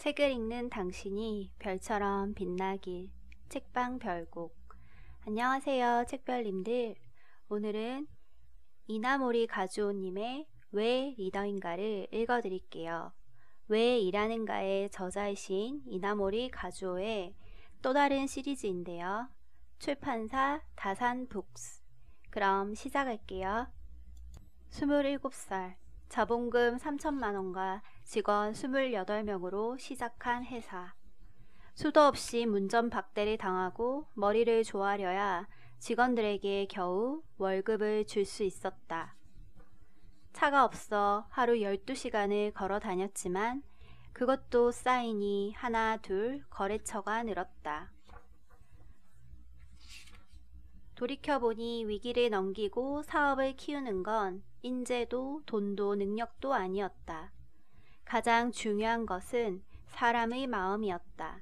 책을 읽는 당신이 별처럼 빛나길 책방 별곡 안녕하세요 책별님들 오늘은 이나모리 가주오님의 왜 리더인가를 읽어드릴게요 왜 일하는가의 저자이신 이나모리 가주오의 또 다른 시리즈인데요 출판사 다산북스 그럼 시작할게요 27살 자본금 3천만원과 직원 28명으로 시작한 회사. 수도 없이 문전 박대를 당하고 머리를 조아려야 직원들에게 겨우 월급을 줄 수 있었다. 차가 없어 하루 12시간을 걸어 다녔지만 그것도 쌓이니 하나 둘 거래처가 늘었다. 돌이켜보니 위기를 넘기고 사업을 키우는 건 인재도 돈도 능력도 아니었다. 가장 중요한 것은 사람의 마음이었다.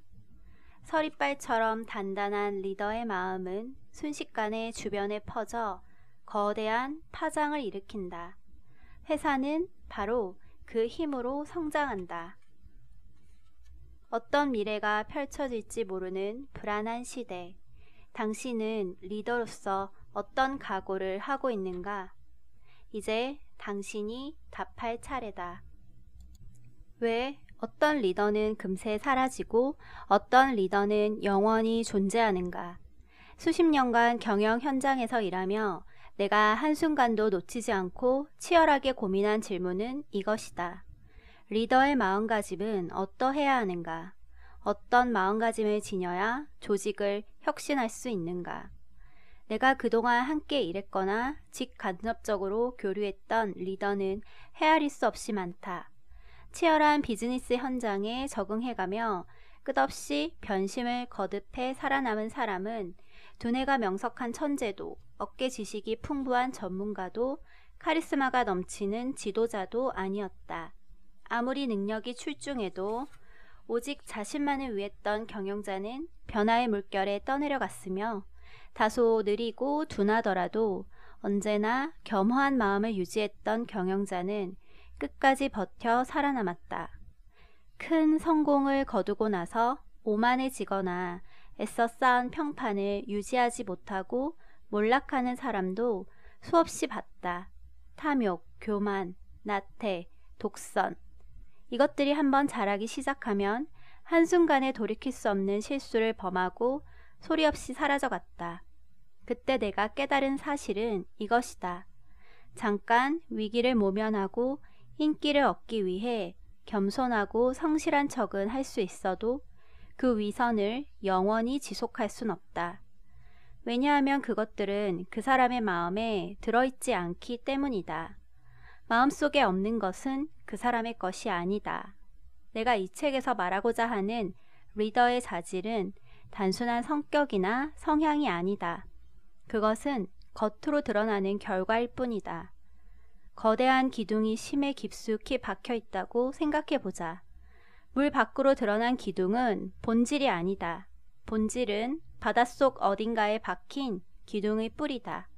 서리빨처럼 단단한 리더의 마음은 순식간에 주변에 퍼져 거대한 파장을 일으킨다. 회사는 바로 그 힘으로 성장한다. 어떤 미래가 펼쳐질지 모르는 불안한 시대. 당신은 리더로서 어떤 각오를 하고 있는가? 이제 당신이 답할 차례다. 왜 어떤 리더는 금세 사라지고 어떤 리더는 영원히 존재하는가. 수십 년간 경영 현장에서 일하며 내가 한순간도 놓치지 않고 치열하게 고민한 질문은 이것이다. 리더의 마음가짐은 어떠해야 하는가? 어떤 마음가짐을 지녀야 조직을 혁신할 수 있는가? 내가 그동안 함께 일했거나 직간접적으로 교류했던 리더는 헤아릴 수 없이 많다. 치열한 비즈니스 현장에 적응해가며 끝없이 변심을 거듭해 살아남은 사람은 두뇌가 명석한 천재도 어깨 지식이 풍부한 전문가도 카리스마가 넘치는 지도자도 아니었다. 아무리 능력이 출중해도 오직 자신만을 위했던 경영자는 변화의 물결에 떠내려갔으며 다소 느리고 둔하더라도 언제나 겸허한 마음을 유지했던 경영자는 끝까지 버텨 살아남았다. 큰 성공을 거두고 나서 오만해지거나 애써 쌓은 평판을 유지하지 못하고 몰락하는 사람도 수없이 봤다. 탐욕, 교만, 나태, 독선. 이것들이 한번 자라기 시작하면 한순간에 돌이킬 수 없는 실수를 범하고 소리 없이 사라져 갔다. 그때 내가 깨달은 사실은 이것이다. 잠깐 위기를 모면하고 인기를 얻기 위해 겸손하고 성실한 척은 할 수 있어도 그 위선을 영원히 지속할 순 없다. 왜냐하면 그것들은 그 사람의 마음에 들어있지 않기 때문이다. 마음속에 없는 것은 그 사람의 것이 아니다. 내가 이 책에서 말하고자 하는 리더의 자질은 단순한 성격이나 성향이 아니다. 그것은 겉으로 드러나는 결과일 뿐이다. 거대한 기둥이 심에 깊숙이 박혀 있다고 생각해 보자. 물 밖으로 드러난 기둥은 본질이 아니다. 본질은 바닷속 어딘가에 박힌 기둥의 뿌리다.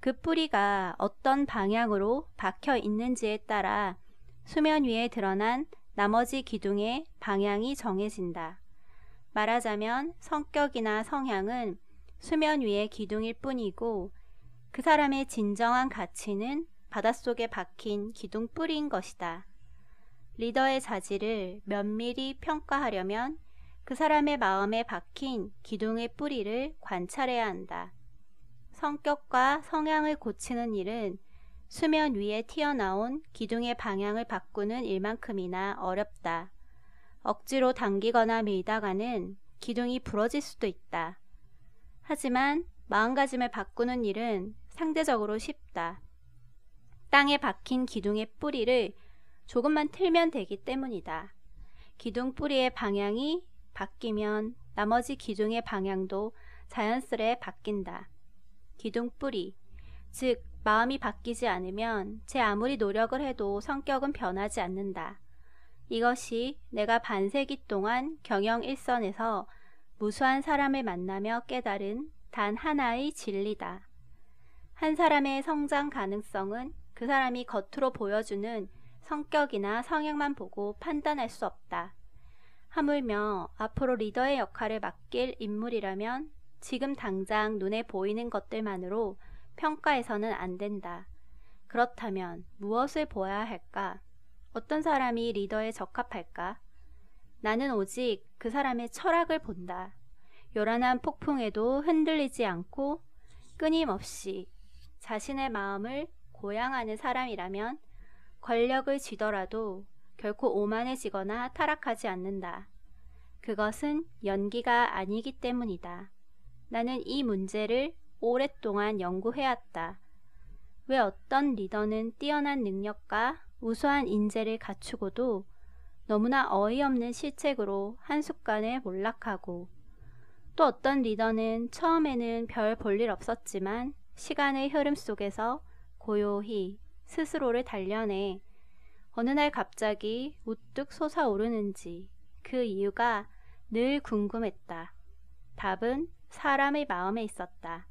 그 뿌리가 어떤 방향으로 박혀 있는지에 따라 수면 위에 드러난 나머지 기둥의 방향이 정해진다. 말하자면 성격이나 성향은 수면 위의 기둥일 뿐이고 그 사람의 진정한 가치는 바닷속에 박힌 기둥 뿌리인 것이다. 리더의 자질을 면밀히 평가하려면 그 사람의 마음에 박힌 기둥의 뿌리를 관찰해야 한다. 성격과 성향을 고치는 일은 수면 위에 튀어나온 기둥의 방향을 바꾸는 일만큼이나 어렵다. 억지로 당기거나 밀다가는 기둥이 부러질 수도 있다. 하지만 마음가짐을 바꾸는 일은 상대적으로 쉽다. 땅에 박힌 기둥의 뿌리를 조금만 틀면 되기 때문이다. 기둥 뿌리의 방향이 바뀌면 나머지 기둥의 방향도 자연스레 바뀐다. 기둥 뿌리, 즉 마음이 바뀌지 않으면 제 아무리 노력을 해도 성격은 변하지 않는다. 이것이 내가 반세기 동안 경영 일선에서 무수한 사람을 만나며 깨달은 단 하나의 진리다. 한 사람의 성장 가능성은 그 사람이 겉으로 보여주는 성격이나 성향만 보고 판단할 수 없다. 하물며 앞으로 리더의 역할을 맡길 인물이라면 지금 당장 눈에 보이는 것들만으로 평가해서는 안 된다. 그렇다면 무엇을 보아야 할까? 어떤 사람이 리더에 적합할까? 나는 오직 그 사람의 철학을 본다. 요란한 폭풍에도 흔들리지 않고 끊임없이 자신의 마음을 고양하는 사람이라면 권력을 쥐더라도 결코 오만해지거나 타락하지 않는다. 그것은 연기가 아니기 때문이다. 나는 이 문제를 오랫동안 연구해왔다. 왜 어떤 리더는 뛰어난 능력과 우수한 인재를 갖추고도 너무나 어이없는 실책으로 한순간에 몰락하고 또 어떤 리더는 처음에는 별 볼일 없었지만 시간의 흐름 속에서 고요히 스스로를 단련해 어느 날 갑자기 우뚝 솟아오르는지 그 이유가 늘 궁금했다. 답은 사람의 마음에 있었다.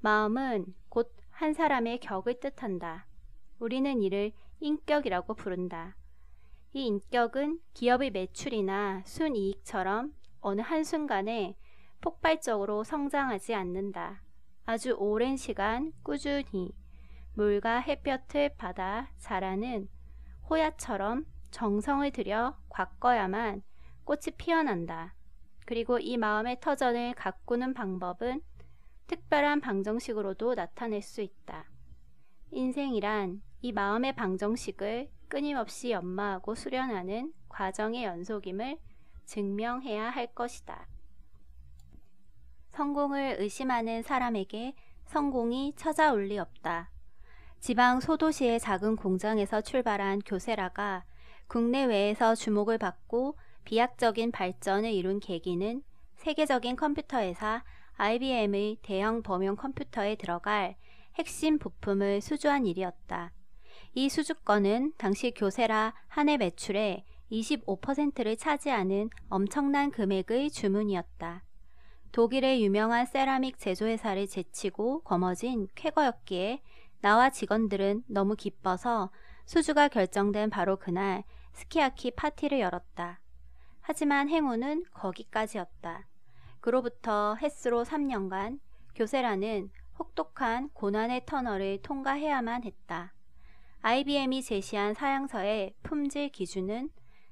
마음은 곧 한 사람의 격을 뜻한다. 우리는 이를 인격이라고 부른다. 이 인격은 기업의 매출이나 순이익처럼 어느 한순간에 폭발적으로 성장하지 않는다. 아주 오랜 시간 꾸준히 물과 햇볕을 받아 자라는 호야처럼 정성을 들여 가꿔야만 꽃이 피어난다. 그리고 이 마음의 터전을 가꾸는 방법은 특별한 방정식으로도 나타낼 수 있다. 인생이란 이 마음의 방정식을 끊임없이 연마하고 수련하는 과정의 연속임을 증명해야 할 것이다. 성공을 의심하는 사람에게 성공이 찾아올 리 없다. 지방 소도시의 작은 공장에서 출발한 교세라가 국내외에서 주목을 받고 비약적인 발전을 이룬 계기는 세계적인 컴퓨터 회사 IBM의 대형 범용 컴퓨터에 들어갈 핵심 부품을 수주한 일이었다. 이 수주권은 당시 교세라 한해 매출의 25%를 차지하는 엄청난 금액의 주문이었다. 독일의 유명한 세라믹 제조회사를 제치고 거머쥔 쾌거였기에 나와 직원들은 너무 기뻐서 수주가 결정된 바로 그날 스키야키 파티를 열었다. 하지만 행운은 거기까지였다. 그로부터 햇수로 3년간 교세라는 혹독한 고난의 터널을 통과해야만 했다. IBM이 제시한 사양서의 품질 기준은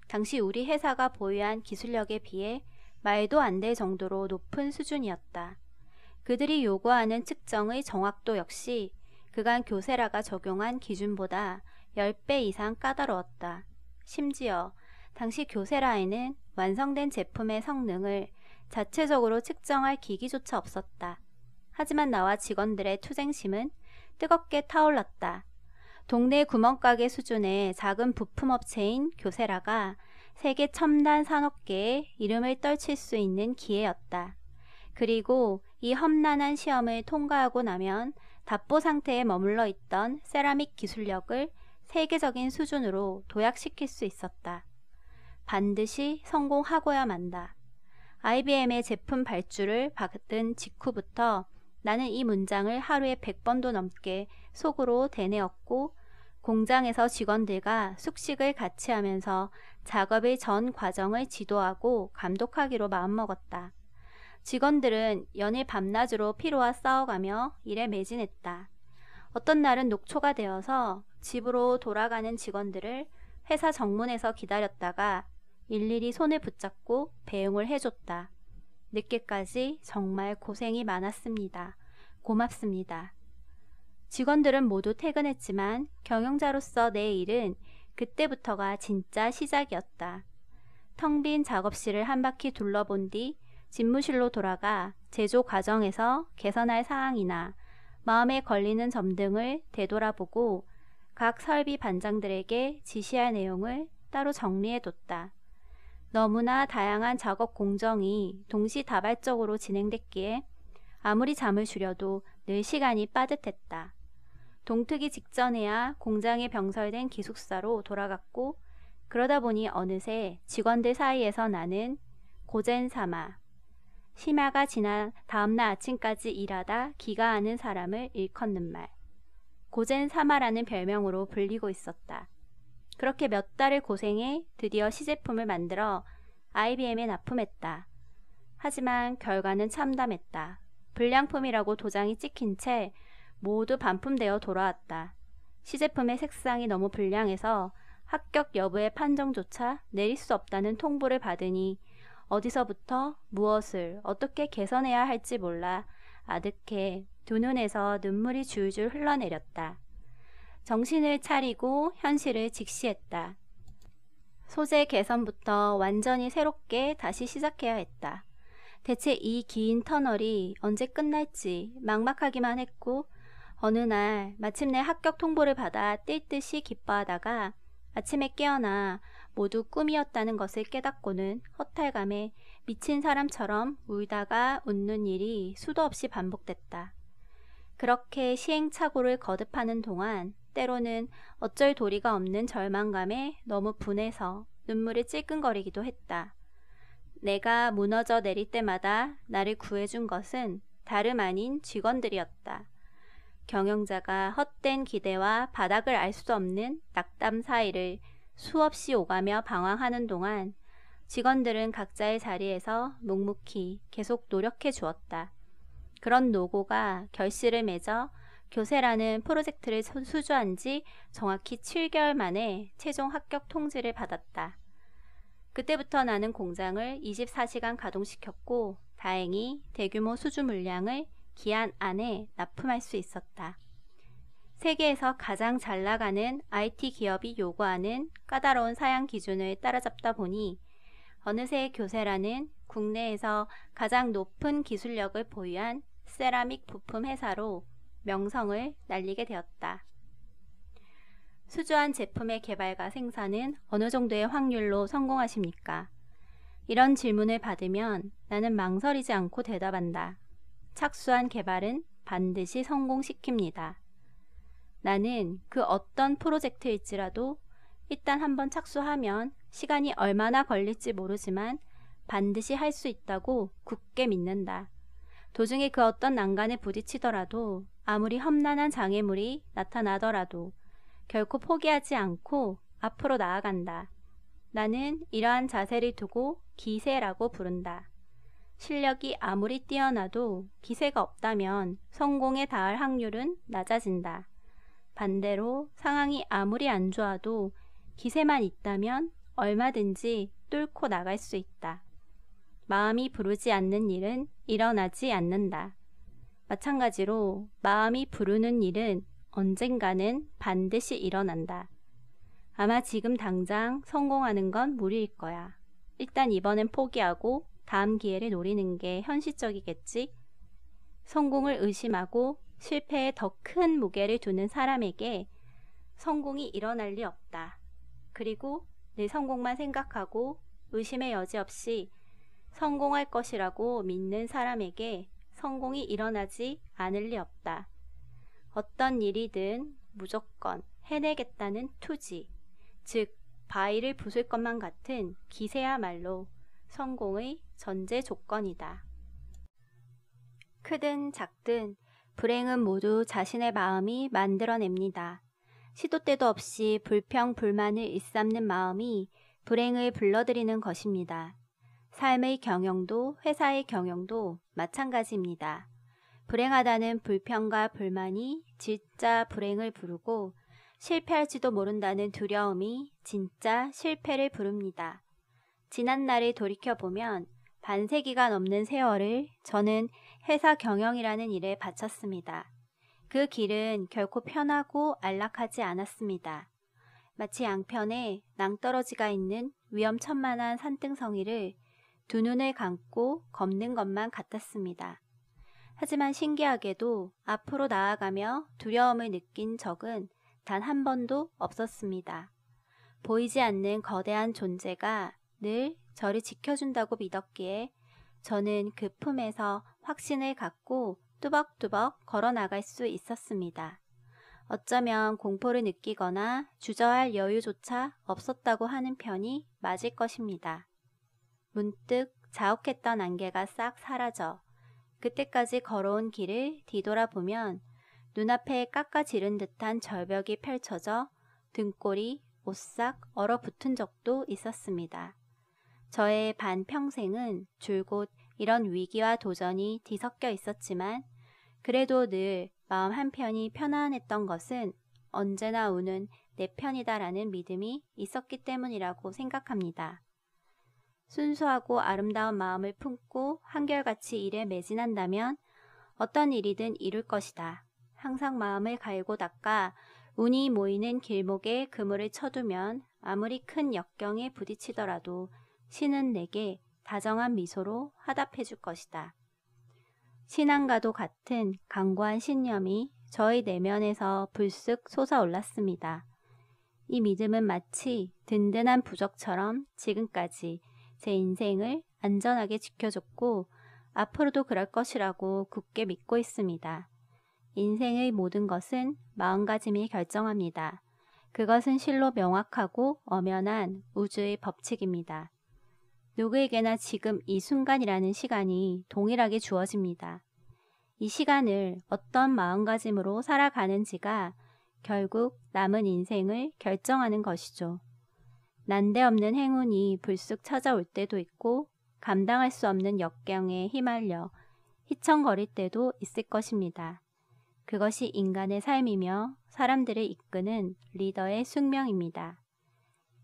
당시 우리 회사가 보유한 기술력에 비해 말도 안 될 정도로 높은 수준이었다. 그들이 요구하는 측정의 정확도 역시 그간 교세라가 적용한 기준보다 10배 이상 까다로웠다. 심지어 당시 교세라에는 완성된 제품의 성능을 자체적으로 측정할 기기조차 없었다. 하지만 나와 직원들의 투쟁심은 뜨겁게 타올랐다. 동네 구멍가게 수준의 작은 부품업체인 교세라가 세계 첨단 산업계에 이름을 떨칠 수 있는 기회였다. 그리고 이 험난한 시험을 통과하고 나면 답보 상태에 머물러 있던 세라믹 기술력을 세계적인 수준으로 도약시킬 수 있었다. 반드시 성공하고야 만다. IBM의 제품 발주를 받은 직후부터 나는 이 문장을 하루에 100번도 넘게 속으로 되뇌었고 공장에서 직원들과 숙식을 같이 하면서 작업의 전 과정을 지도하고 감독하기로 마음먹었다. 직원들은 연일 밤낮으로 피로와 싸워가며 일에 매진했다. 어떤 날은 녹초가 되어서 집으로 돌아가는 직원들을 회사 정문에서 기다렸다가 일일이 손을 붙잡고 배웅을 해줬다. 늦게까지 정말 고생이 많았습니다. 고맙습니다. 직원들은 모두 퇴근했지만 경영자로서 내 일은 그때부터가 진짜 시작이었다. 텅 빈 작업실을 한 바퀴 둘러본 뒤 집무실로 돌아가 제조 과정에서 개선할 사항이나 마음에 걸리는 점 등을 되돌아보고 각 설비 반장들에게 지시할 내용을 따로 정리해 뒀다. 너무나 다양한 작업 공정이 동시다발적으로 진행됐기에 아무리 잠을 줄여도 늘 시간이 빠듯했다. 동특이 직전에야 공장에 병설된 기숙사로 돌아갔고 그러다 보니 어느새 직원들 사이에서 나는 고젠 삼아 심야가 지난 다음날 아침까지 일하다 기가하는 사람을 일컫는 말. 고젠 사마라는 별명으로 불리고 있었다. 그렇게 몇 달을 고생해 드디어 시제품을 만들어 IBM에 납품했다. 하지만 결과는 참담했다. 불량품이라고 도장이 찍힌 채 모두 반품되어 돌아왔다. 시제품의 색상이 너무 불량해서 합격 여부의 판정조차 내릴 수 없다는 통보를 받으니 어디서부터 무엇을 어떻게 개선해야 할지 몰라 아득해 두 눈에서 눈물이 줄줄 흘러내렸다. 정신을 차리고 현실을 직시했다. 소재 개선부터 완전히 새롭게 다시 시작해야 했다. 대체 이 긴 터널이 언제 끝날지 막막하기만 했고 어느 날 마침내 합격 통보를 받아 뛸 듯이 기뻐하다가 아침에 깨어나 모두 꿈이었다는 것을 깨닫고는 허탈감에 미친 사람처럼 울다가 웃는 일이 수도 없이 반복됐다. 그렇게 시행착오를 거듭하는 동안 때로는 어쩔 도리가 없는 절망감에 너무 분해서 눈물이 찔끈거리기도 했다. 내가 무너져 내릴 때마다 나를 구해준 것은 다름 아닌 직원들이었다. 경영자가 헛된 기대와 바닥을 알 수 없는 낙담 사이를 수없이 오가며 방황하는 동안 직원들은 각자의 자리에서 묵묵히 계속 노력해 주었다. 그런 노고가 결실을 맺어 교세라는 프로젝트를 수주한 지 정확히 7개월 만에 최종 합격 통지를 받았다. 그때부터 나는 공장을 24시간 가동시켰고 다행히 대규모 수주 물량을 기한 안에 납품할 수 있었다. 세계에서 가장 잘 나가는 IT 기업이 요구하는 까다로운 사양 기준을 따라잡다 보니 어느새 교세라는 국내에서 가장 높은 기술력을 보유한 세라믹 부품 회사로 명성을 날리게 되었다. 수주한 제품의 개발과 생산은 어느 정도의 확률로 성공하십니까? 이런 질문을 받으면 나는 망설이지 않고 대답한다. 착수한 개발은 반드시 성공시킵니다. 나는 그 어떤 프로젝트일지라도 일단 한번 착수하면 시간이 얼마나 걸릴지 모르지만 반드시 할 수 있다고 굳게 믿는다. 도중에 그 어떤 난간에 부딪히더라도 아무리 험난한 장애물이 나타나더라도 결코 포기하지 않고 앞으로 나아간다. 나는 이러한 자세를 두고 기세라고 부른다. 실력이 아무리 뛰어나도 기세가 없다면 성공에 닿을 확률은 낮아진다. 반대로 상황이 아무리 안 좋아도 기세만 있다면 얼마든지 뚫고 나갈 수 있다. 마음이 부르지 않는 일은 일어나지 않는다. 마찬가지로 마음이 부르는 일은 언젠가는 반드시 일어난다. 아마 지금 당장 성공하는 건 무리일 거야. 일단 이번엔 포기하고 다음 기회를 노리는 게 현실적이겠지? 성공을 의심하고 실패에 더 큰 무게를 두는 사람에게 성공이 일어날 리 없다. 그리고 내 성공만 생각하고 의심의 여지 없이 성공할 것이라고 믿는 사람에게 성공이 일어나지 않을 리 없다. 어떤 일이든 무조건 해내겠다는 투지, 즉, 바위를 부술 것만 같은 기세야말로 성공의 전제 조건이다. 크든 작든 불행은 모두 자신의 마음이 만들어냅니다. 시도 때도 없이 불평, 불만을 일삼는 마음이 불행을 불러들이는 것입니다. 삶의 경영도 회사의 경영도 마찬가지입니다. 불행하다는 불평과 불만이 진짜 불행을 부르고 실패할지도 모른다는 두려움이 진짜 실패를 부릅니다. 지난 날을 돌이켜보면 반세기가 넘는 세월을 저는 회사 경영이라는 일에 바쳤습니다. 그 길은 결코 편하고 안락하지 않았습니다. 마치 양편에 낭떠러지가 있는 위험천만한 산등성이를 두 눈을 감고 걷는 것만 같았습니다. 하지만 신기하게도 앞으로 나아가며 두려움을 느낀 적은 단 한 번도 없었습니다. 보이지 않는 거대한 존재가 늘 저를 지켜준다고 믿었기에 저는 그 품에서 확신을 갖고 뚜벅뚜벅 걸어 나갈 수 있었습니다. 어쩌면 공포를 느끼거나 주저할 여유조차 없었다고 하는 편이 맞을 것입니다. 문득 자욱했던 안개가 싹 사라져 그때까지 걸어온 길을 뒤돌아보면 눈앞에 깎아지른 듯한 절벽이 펼쳐져 등골이 오싹 얼어붙은 적도 있었습니다. 저의 반평생은 줄곧 이런 위기와 도전이 뒤섞여 있었지만 그래도 늘 마음 한편이 편안했던 것은 언제나 우는 내 편이다라는 믿음이 있었기 때문이라고 생각합니다. 순수하고 아름다운 마음을 품고 한결같이 일에 매진한다면 어떤 일이든 이룰 것이다. 항상 마음을 갈고 닦아 운이 모이는 길목에 그물을 쳐두면 아무리 큰 역경에 부딪히더라도 신은 내게 다정한 미소로 화답해 줄 것이다. 신앙과도 같은 강고한 신념이 저희 내면에서 불쑥 솟아올랐습니다. 이 믿음은 마치 든든한 부적처럼 지금까지 제 인생을 안전하게 지켜줬고 앞으로도 그럴 것이라고 굳게 믿고 있습니다. 인생의 모든 것은 마음가짐이 결정합니다. 그것은 실로 명확하고 엄연한 우주의 법칙입니다. 누구에게나 지금 이 순간이라는 시간이 동일하게 주어집니다. 이 시간을 어떤 마음가짐으로 살아가는지가 결국 남은 인생을 결정하는 것이죠. 난데없는 행운이 불쑥 찾아올 때도 있고 감당할 수 없는 역경에 휘말려 휘청거릴 때도 있을 것입니다. 그것이 인간의 삶이며 사람들을 이끄는 리더의 숙명입니다.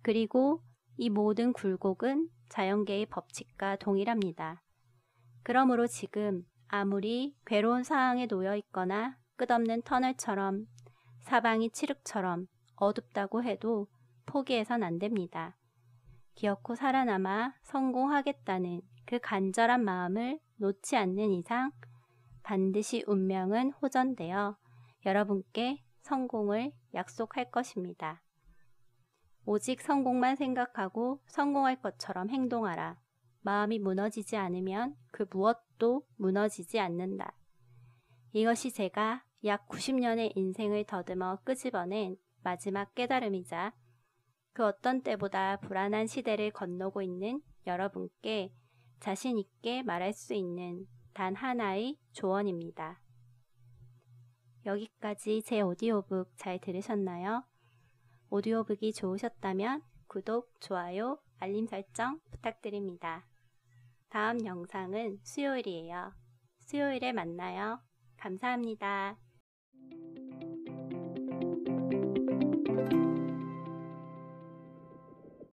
그리고 이 모든 굴곡은 자연계의 법칙과 동일합니다. 그러므로 지금 아무리 괴로운 상황에 놓여 있거나 끝없는 터널처럼 사방이 칠흑처럼 어둡다고 해도 포기해선 안 됩니다. 기어코 살아남아 성공하겠다는 그 간절한 마음을 놓지 않는 이상 반드시 운명은 호전되어 여러분께 성공을 약속할 것입니다. 오직 성공만 생각하고 성공할 것처럼 행동하라. 마음이 무너지지 않으면 그 무엇도 무너지지 않는다. 이것이 제가 약 90년의 인생을 더듬어 끄집어낸 마지막 깨달음이자 그 어떤 때보다 불안한 시대를 건너고 있는 여러분께 자신 있게 말할 수 있는 단 하나의 조언입니다. 여기까지 제 오디오북 잘 들으셨나요? 오디오북이 좋으셨다면 구독, 좋아요, 알림 설정 부탁드립니다. 다음 영상은 수요일이에요. 수요일에 만나요. 감사합니다.